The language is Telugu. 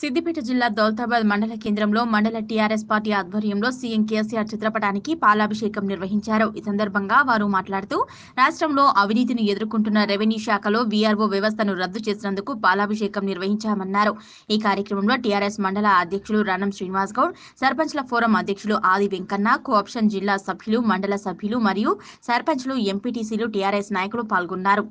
సిద్దిపేట జిల్లా దౌల్తాబాద్ మండల కేంద్రంలో మండల టీఆర్ఎస్ పార్టీ ఆధ్వర్యంలో సీఎం కేసీఆర్ చిత్రపటానికి పాలాభిషేకం నిర్వహించారు ఈ సందర్భంగా వారు మాట్లాడుతూ రాష్ట్రంలో అవినీతిని ఎదుర్కొంటున్న రెవెన్యూ శాఖలో వీఆర్ఓ వ్యవస్థను రద్దు చేసినందుకు పాలాభిషేకం నిర్వహించామన్నారు ఈ కార్యక్రమంలో టీఆర్ఎస్ మండల అధ్యక్షులు రణం శ్రీనివాస్ గౌడ్ సర్పంచ్ల ఫోరం అధ్యక్షులు ఆది వెంకన్న కోఆప్షన్ జిల్లా సభ్యులు మండల సభ్యులు మరియు సర్పంచ్లు ఎంపీటీసీలు టీఆర్ఎస్ నాయకులు పాల్గొన్నారు